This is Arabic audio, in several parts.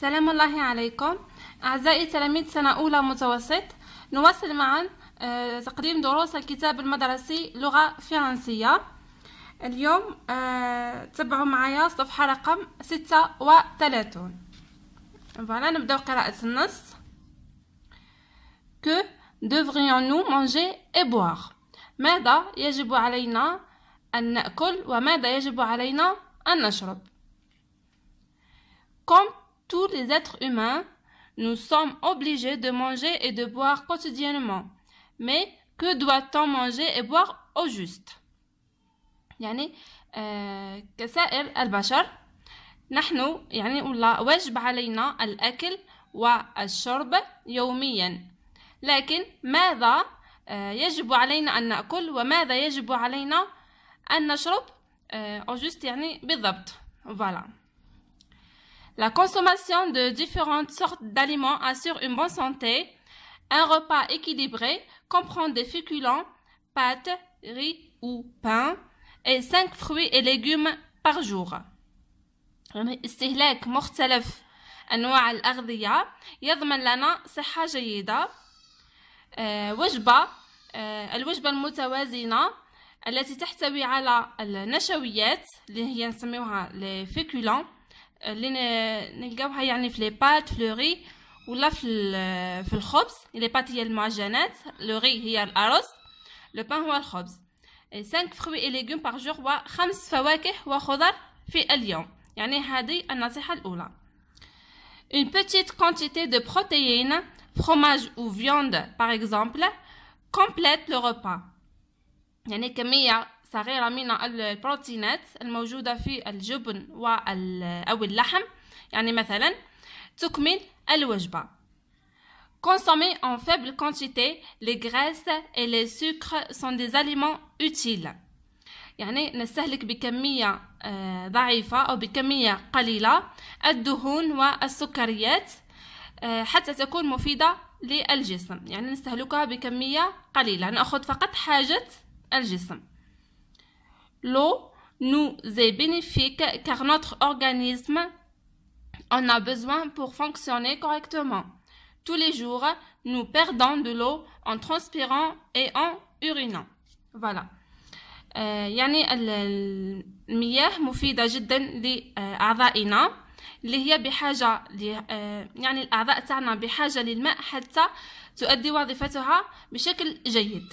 سلام الله عليكم أعزائي تلاميذ سنة أولى متوسط نواصل معا آه، تقديم دروس الكتاب المدرسي لغة فرنسية اليوم آه، تبعوا معايا صفحة رقم ستة وثلاثون فوالا نبداو قراءة النص que devrions-nous manger et boire ماذا يجب علينا أن نأكل وماذا يجب علينا أن نشرب les êtres humains, nous sommes obligés de manger et de boire quotidiennement. Mais que doit-on manger et boire au juste يعني euh, كسائر البشر نحن يعني والله واجب علينا الأكل والشرب يوميا لكن ماذا euh, يجب علينا أن نأكل وماذا يجب علينا أن نشرب آه euh, أو يعني بالضبط فوالا La consommation de différentes sortes d'aliments assure une bonne santé. Un repas équilibré comprend des féculents, pâtes, riz ou pain et cinq fruits et légumes par jour. استهلاك مختلف أنواع الأغذية يضمن لنا صحة جيدة وجبة الوجبة المتوازنة التي تحتوي على النشويات اللي هي نسميوها الفيكولون اللي نلقاوها يعني في لي بات فلوري ولا في في الخبز لي بات هي المعجنات لو ري هي الارز لو بان هو الخبز 5 فروي اي ليغوم بار جور وخمس فواكه وخضر في اليوم يعني هذه النصيحه الاولى اون بيتيت quantité دو بروتيين fromage او فيوند بار اكزومبل كومبليت لو ريبا يعني كميه صغيرة من البروتينات الموجودة في الجبن أو اللحم يعني مثلا تكمل الوجبة Consommer en faible quantité, les graisses et les sucres sont des aliments utiles. يعني نستهلك بكمية آه، ضعيفة أو بكمية قليلة الدهون والسكريات آه، حتى تكون مفيدة للجسم يعني نستهلكها بكمية قليلة نأخذ فقط حاجة الجسم L'eau nous est bénéfique car notre organisme en a besoin pour fonctionner correctement. Tous les jours, nous perdons de l'eau en transpirant et en urinant. Voilà. يعني المياه مفيدة جدا لأعضائنا اللي هي بحاجة يعني الأعضاء تاعنا بحاجة للماء حتى تؤدي وظيفتها بشكل جيد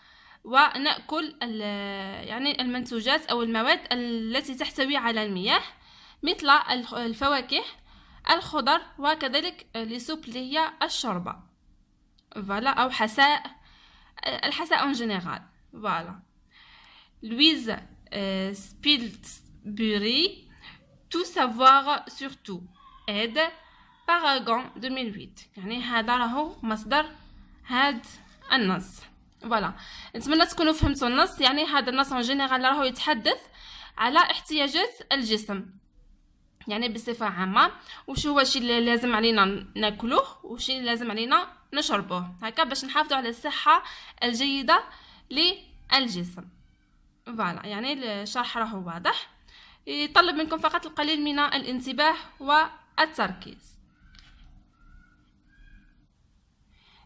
ونأكل يعني المنتوجات أو المواد التي تحتوي على المياه مثل الفواكه الخضر وكذلك لسوب اللي هي الشوربة فوالا أو حساء الحساء اون جينيرال فوالا لويز Spilsbury تو savoir sur tout اد باراغون 2008 يعني هذا راهو مصدر هاد النص فوالا نتمنى تكونوا فهمتوا النص يعني هذا النص اون جينيرال راهو يتحدث على احتياجات الجسم يعني بصفه عامه وش هو الشيء اللي لازم علينا ناكلوه وشي اللي لازم علينا نشربوه هكا باش نحافظوا على الصحه الجيده للجسم فوالا يعني الشرح راهو واضح يطلب منكم فقط القليل من الانتباه والتركيز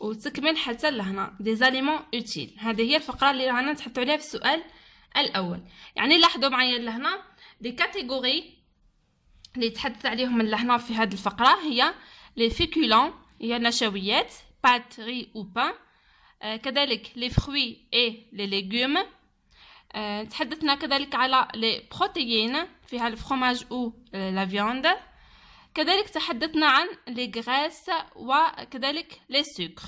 وتكمل حتى لهنا دي زاليمون اوتيل هذه هي الفقره اللي رانا نتحطوا عليها في السؤال الاول يعني لاحظوا معايا لهنا دي كاتيجوري اللي تحدث عليهم لهنا في هذه الفقره هي لي فيكولون هي النشويات بات غي او بان آه كذلك لي فروي اي لي ليغوم تحدثنا كذلك على لي بروتيين فيها الفرماج او لا فياند كذلك تحدثنا عن لي غراس وكذلك لي سوكر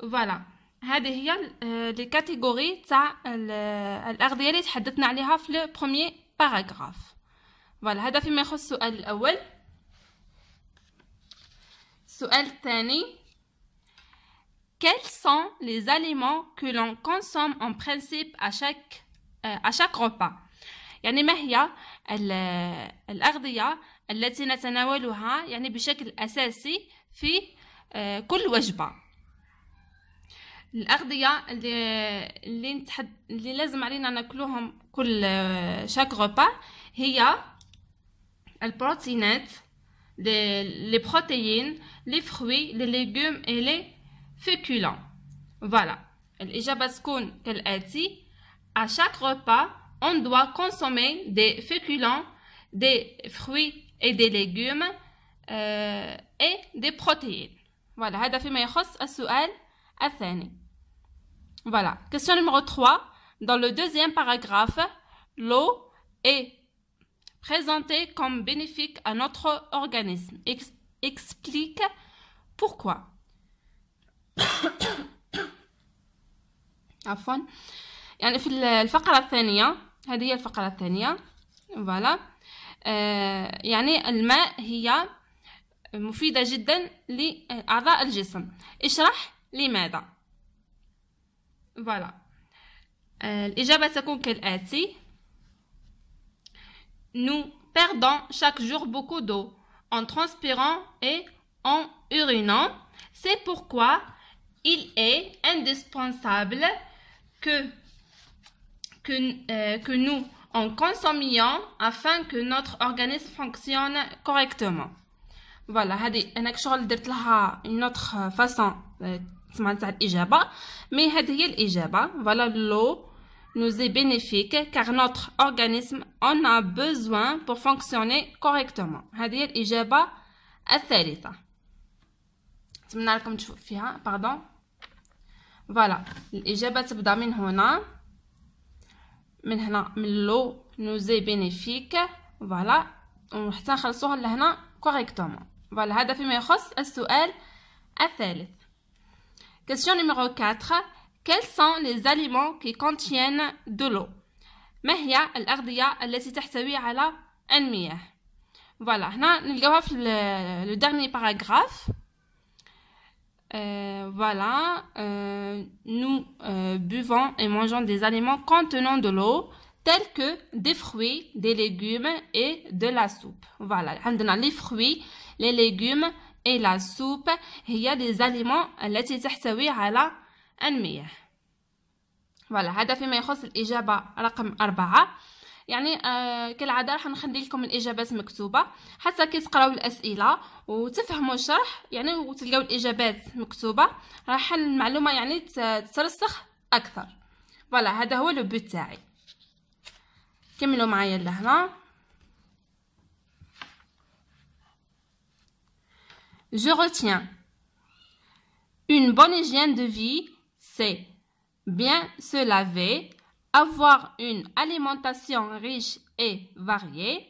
فوالا هذه هي لي كاتيجوري آه، تاع آه، الاغذيه اللي تحدثنا عليها في لو بروميير باراغراف فوالا هذا فيما يخص السؤال الاول السؤال الثاني Quels sont les aliments que l'on consomme en principe à chaque, euh، à chaque repas يعني ما هي آه، الأغذية التي نتناولها يعني بشكل أساسي في آه، كل وجبة الأغذية اللي, اللي, نتحد... اللي لازم علينا ناكلوهم كل آه، شاك غوبا هي البروتينات لي بروتيين لي فروي لي ليغوم اي لي فيكولون فوالا الإجابة تكون كالآتي à chaque repas on doit consommer des féculents des fruits et des légumes euh, et des protéines. Voilà, هذا فيما يخص السؤال الثاني. Voilà, question numéro 3. Dans le deuxième paragraphe, l'eau est présentée comme bénéfique à notre organisme. explique pourquoi. عفوا يعني في الفقرة الثانية هذه هي الفقرة الثانية voilà. يعني الماء هي مفيدة جدا لأعضاء الجسم اشرح لماذا فوالا الإجابة تكون كالآتي Nous perdons chaque jour beaucoup d'eau en transpirant et en urinant. C'est pourquoi il est indispensable que, que, euh, que nous en consommant afin que notre organisme fonctionne correctement. Voilà, هذه انا une autre euh, façon de تاع الاجابه مي هذه هي voilà l'eau nous est bénéfique car notre organisme en a besoin pour fonctionner correctement C'est هي الاجابه الثالثه نتمنى لكم تشوفوا فيها pardon voilà الاجابه تبدا من هنا من هنا من لو نوزي بينيفيك فوالا وحتى نخلصوها لهنا كوريكتومون فوالا هذا فيما يخص السؤال الثالث كاستيون نيميرو 4 Quels sont les aliments qui contiennent de l'eau ما هي الأغذية التي تحتوي على المياه فوالا هنا نلقاوها في لو ديرني باراغراف Euh, voilà, euh, nous euh, buvons et mangeons des aliments contenant de l'eau, tels que des fruits, des légumes et de la soupe. Voilà, on a les fruits, les légumes et la soupe. Il y a des aliments التي Voilà, هذا فيما يخص يعني آه، كالعاده راح نخلي لكم الاجابات مكتوبه حتى كي تقراو الاسئله وتفهموا الشرح يعني وتلقاو الاجابات مكتوبه راح المعلومه يعني تترسخ اكثر فوالا هذا هو لو بو تاعي كملوا معايا لهنا Je retiens. Une bonne hygiène de vie, c'est bien se laver, avoir une alimentation riche et variée,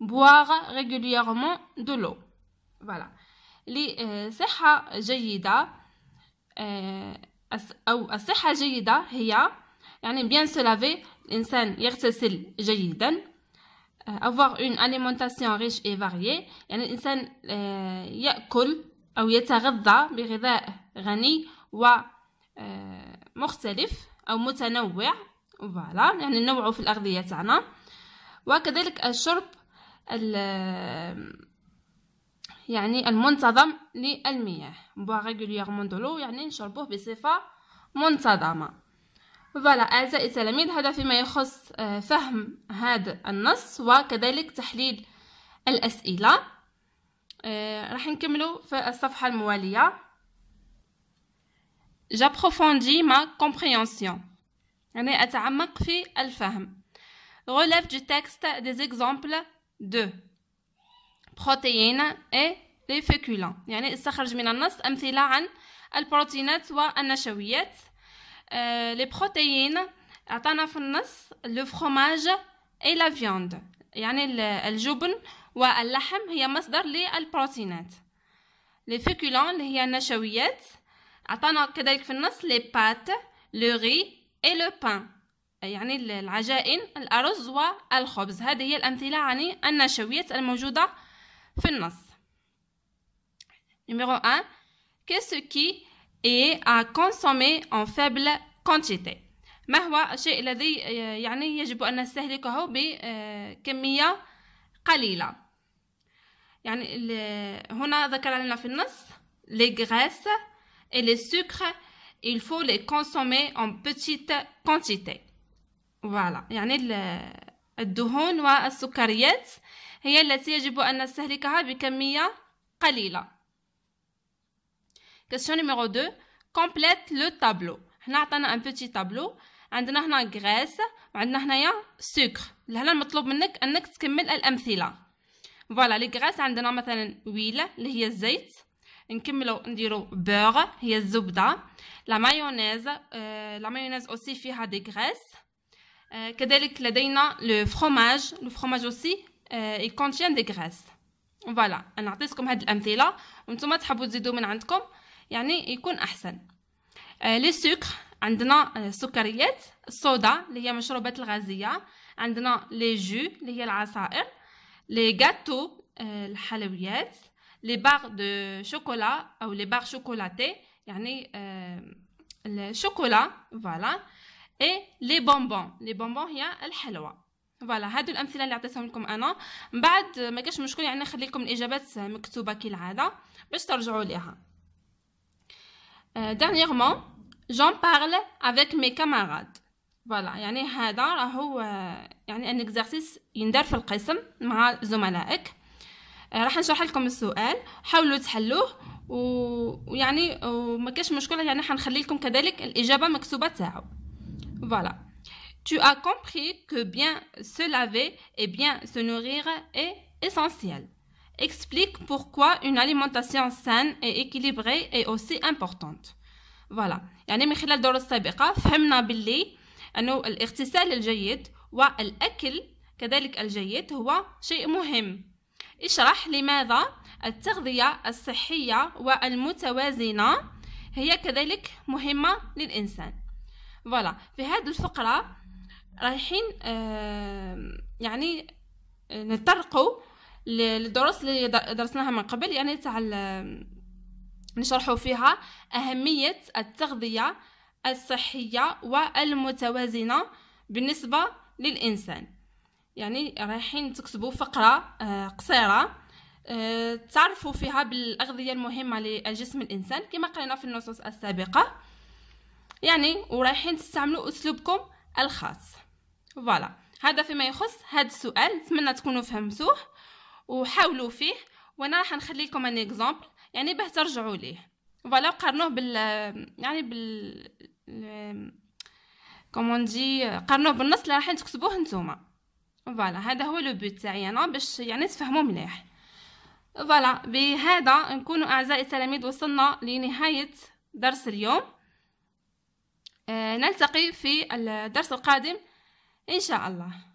boire régulièrement de l'eau. Voilà. Les جيدة هي bien se laver يغتسل جيدا euh, avoir une alimentation riche et variée يعني الإنسان يأكل يتغذى بغذاء غني فوالا يعني نوعوا في الاغذيه تاعنا وكذلك الشرب يعني المنتظم للمياه بوا ريغولييرمون دولو يعني نشربوه بصفه منتظمه فوالا اعزائي التلاميذ هذا فيما يخص آه، فهم هذا النص وكذلك تحليل الاسئله آه، راح نكملوا في الصفحه المواليه J'approfondis ma compréhension. يعني أتعمق في الفهم غلاف du texte دي زيكزامبل دو بروتيين اي لي فيكولان يعني استخرج من النص أمثلة عن البروتينات والنشويات لي euh, بروتيين أعطانا في النص لو فروماج اي لا فياند يعني الجبن واللحم هي مصدر للبروتينات لي فيكولان اللي هي النشويات أعطانا كذلك في النص لي بات لو ري et le pain يعني العجائن الأرز والخبز هذه هي الأمثلة عن يعني النشويات الموجودة في النص Numéro 1 Qu'est-ce qui est à consommer en faible quantité ما هو الشيء الذي يعني يجب أن نستهلكه بكمية آه، قليلة يعني هنا ذكر لنا في النص les graisses et les sucres il faut les consommer en petite quantité Voilà, يعني الدهون والسكريات هي التي يجب أن نستهلكها بكمية قليلة Question numéro 2 complète لو طابلو هنا عطانا ان petit طابلو عندنا هنا غراس وعندنا هنايا سكر لهنا المطلوب منك انك تكمل الامثله فوالا لي غراس عندنا مثلا ويله اللي هي الزيت نكملو نديرو بوغ هي الزبده لا مايونيز لا مايونيز اوسي فيها دي غريس كذلك لدينا لو فخوماج لو فرomage اوسي يكونتين دي غريس فوالا انا عطيتكم هاد الامثله وانتم تحبوا تزيدوا من عندكم يعني يكون احسن لي euh, سكر عندنا السكريات euh, الصودا اللي هي مشروبات الغازيه عندنا لي جو اللي هي العصائر لي غاتو euh, الحلويات لي بار دو شوكولا او لي بار شوكولاتي يعني الشوكولا فوالا اي لي بونبون لي بونبون هي الحلوى فوالا هادو الامثله اللي عطيتهم لكم انا من بعد ما كاش مشكل يعني نخلي لكم الاجابات مكتوبه كالعاده باش ترجعوا ليها dernièrement j'en parle avec mes camarades فوالا يعني هذا راهو يعني ان اكزرسيس يندار في القسم مع زملائك آه، راح نشرح لكم السؤال حاولوا تحلوه ويعني وما كاش مشكله يعني حنخلي لكم كذلك الاجابه مكتوبه تاعو فوالا Tu as compris que bien se laver et bien se nourrir est essentiel. Explique pourquoi une alimentation saine et équilibrée est aussi importante. Voilà. يعني من خلال الدورة السابقة فهمنا باللي أنه الاغتسال الجيد والأكل كذلك الجيد هو شيء مهم اشرح لماذا التغذية الصحية والمتوازنة هي كذلك مهمة للإنسان فوالا في هذه الفقرة رايحين آه يعني آه، نطرقوا للدروس اللي درسناها من قبل يعني تاع نشرحوا فيها أهمية التغذية الصحية والمتوازنة بالنسبة للإنسان يعني رايحين تكتبوا فقرة آه، قصيرة آه، تعرفوا فيها بالأغذية المهمة لجسم الإنسان كما قرينا في النصوص السابقة يعني ورايحين تستعملوا أسلوبكم الخاص فوالا هذا فيما يخص هذا السؤال نتمنى تكونوا فهمتوه وحاولوا فيه وانا راح نخلي لكم ان اكزامبل يعني باه ترجعوا ليه فوالا قارنوه بال يعني بال كومون دي قارنوه بالنص اللي راح تكتبوه نتوما فوالا هذا هو لو بوت تاعي انا باش يعني تفهموا مليح فوالا بهذا نكونوا اعزائي التلاميذ وصلنا لنهايه درس اليوم آه نلتقي في الدرس القادم ان شاء الله